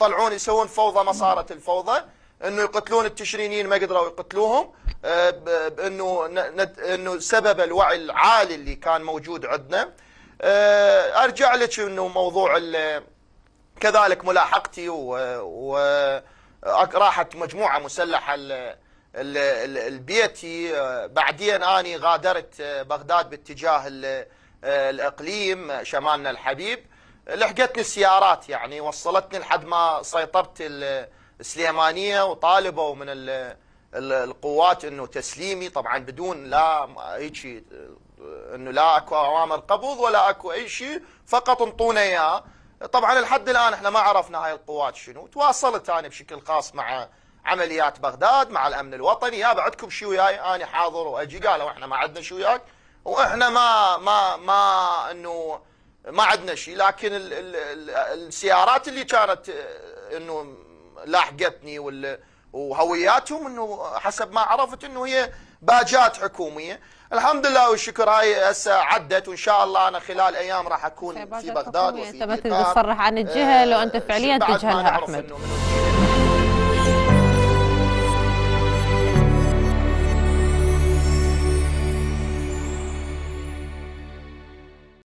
يطلعون يسوون فوضى ما صارت الفوضى انه يقتلون التشرينيين ما قدروا يقتلوهم آه، انه انه سبب الوعي العالي اللي كان موجود عندنا آه، ارجع لك انه موضوع كذلك ملاحقتي و راحت مجموعه مسلحه البيتي آه، بعدين اني غادرت بغداد باتجاه الاقليم شمالنا الحبيب لحقتني السيارات يعني وصلتني لحد ما سيطرت السليمانيه وطالبوا من القوات انه تسليمي طبعا بدون لا هيك انه لا اكو اوامر قبض ولا اكو اي شيء فقط انطونا اياه طبعا لحد الان احنا ما عرفنا هاي القوات شنو تواصلت انا بشكل خاص مع عمليات بغداد مع الامن الوطني يا بعدكم شو وياي انا حاضر واجي قالوا احنا ما عندنا شو وياك واحنا ما ما ما انه ما عندنا شيء لكن الـ الـ الـ السيارات اللي كانت آه، انه لاحقتني ولا وهوياتهم انه حسب ما عرفت انه هي باجات حكوميه الحمد لله والشكر هاي هسه عدت وان شاء الله انا خلال ايام راح اكون في بغداد وفي آه، انت ما تصرح عن الجهه لو انت فعليا تجهلها احمد